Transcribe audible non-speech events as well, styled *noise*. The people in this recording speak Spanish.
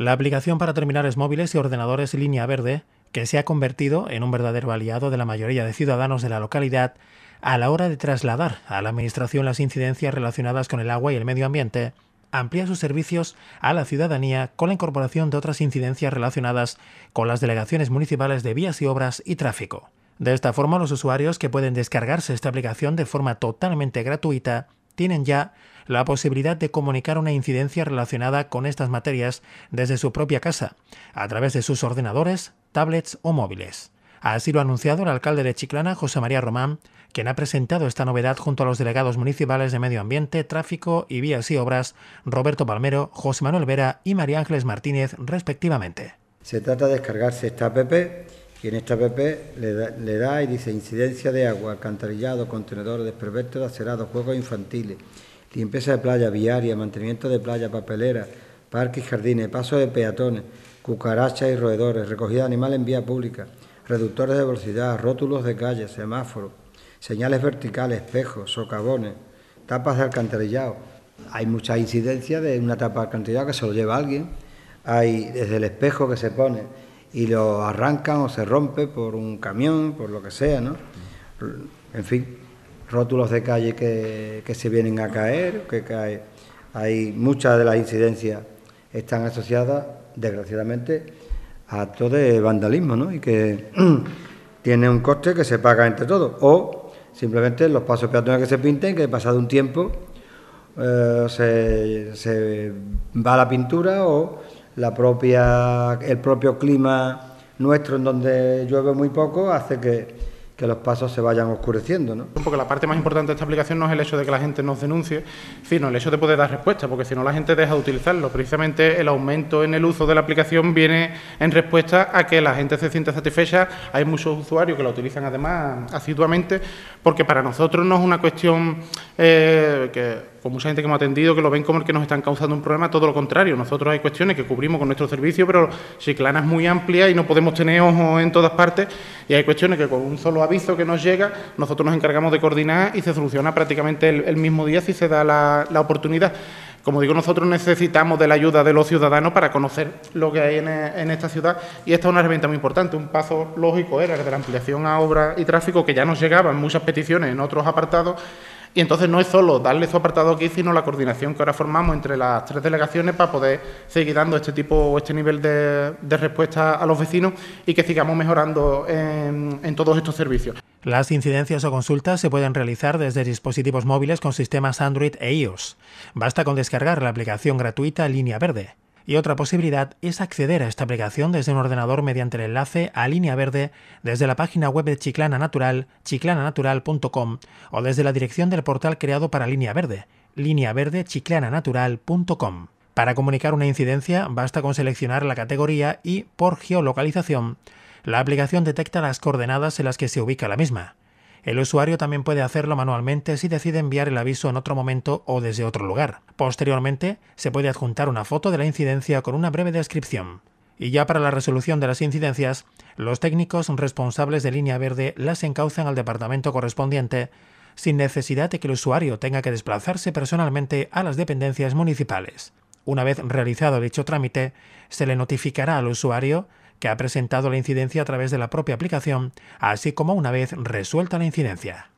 La aplicación para terminales móviles y ordenadores Línea Verde, que se ha convertido en un verdadero aliado de la mayoría de ciudadanos de la localidad a la hora de trasladar a la Administración las incidencias relacionadas con el agua y el medio ambiente, amplía sus servicios a la ciudadanía con la incorporación de otras incidencias relacionadas con las delegaciones municipales de vías y obras y tráfico. De esta forma, los usuarios que pueden descargarse esta aplicación de forma totalmente gratuita tienen ya la posibilidad de comunicar una incidencia relacionada con estas materias desde su propia casa, a través de sus ordenadores, tablets o móviles. Así lo ha anunciado el alcalde de Chiclana, José María Román, quien ha presentado esta novedad junto a los delegados municipales de Medio Ambiente, Tráfico y Vías y Obras, Roberto Palmero, José Manuel Vera y María Ángeles Martínez, respectivamente. Se trata de descargarse esta app y en esta PP le da, y dice incidencia de agua, alcantarillado, contenedores desperfectos, acerados, juegos infantiles, limpieza de playa, viaria, mantenimiento de playa, papelera, parques y jardines, pasos de peatones, cucarachas y roedores, recogida de animales en vía pública, reductores de velocidad, rótulos de calle, semáforos, señales verticales, espejos, socavones, tapas de alcantarillado. Hay mucha incidencia de una tapa de alcantarillado que se lo lleva alguien. Hay desde el espejo que se pone y lo arrancan o se rompe por un camión, por lo que sea, ¿no? En fin, rótulos de calle que, que se vienen a caer, que cae. Hay muchas de las incidencias están asociadas, desgraciadamente, a actos de este vandalismo, ¿no? Y que *clears throat* tiene un coste que se paga entre todos. O simplemente los pasos peatonales que se pinten, que pasado un tiempo eh, se, se va la pintura o la propia, el propio clima nuestro en donde llueve muy poco hace que, los pasos se vayan oscureciendo. ¿no? Porque la parte más importante de esta aplicación no es el hecho de que la gente nos denuncie, sino el hecho de poder dar respuesta, porque si no la gente deja de utilizarlo. Precisamente el aumento en el uso de la aplicación viene en respuesta a que la gente se siente satisfecha. Hay muchos usuarios que la utilizan además asiduamente, porque para nosotros no es una cuestión eh, que con pues mucha gente que hemos atendido que lo ven como el que nos están causando un problema, todo lo contrario. Nosotros hay cuestiones que cubrimos con nuestro servicio, pero si Chiclana es muy amplia y no podemos tener ojos en todas partes. Y hay cuestiones que con un solo aviso que nos llega, nosotros nos encargamos de coordinar y se soluciona prácticamente el, mismo día si se da la, oportunidad. Como digo, nosotros necesitamos de la ayuda de los ciudadanos para conocer lo que hay en, esta ciudad y esta es una herramienta muy importante. Un paso lógico era el de la ampliación a obra y tráfico, que ya nos llegaban muchas peticiones en otros apartados y entonces no es solo darle su apartado aquí, sino la coordinación que ahora formamos entre las tres delegaciones para poder seguir dando este tipo, este nivel de, respuesta a los vecinos y que sigamos mejorando en todos estos servicios. Las incidencias o consultas se pueden realizar desde dispositivos móviles con sistemas Android e iOS. Basta con descargar la aplicación gratuita Línea Verde. Y otra posibilidad es acceder a esta aplicación desde un ordenador mediante el enlace a Línea Verde desde la página web de Chiclana Natural, chiclananatural.com o desde la dirección del portal creado para Línea Verde, lineaverdechiclananatural.com. Para comunicar una incidencia basta con seleccionar la categoría y, por geolocalización, la aplicación detecta las coordenadas en las que se ubica la misma. El usuario también puede hacerlo manualmente si decide enviar el aviso en otro momento o desde otro lugar. Posteriormente, se puede adjuntar una foto de la incidencia con una breve descripción. Y ya para la resolución de las incidencias, los técnicos responsables de línea verde las encauzan al departamento correspondiente, sin necesidad de que el usuario tenga que desplazarse personalmente a las dependencias municipales. Una vez realizado dicho trámite, se le notificará al usuario que ha presentado la incidencia a través de la propia aplicación, así como una vez resuelta la incidencia.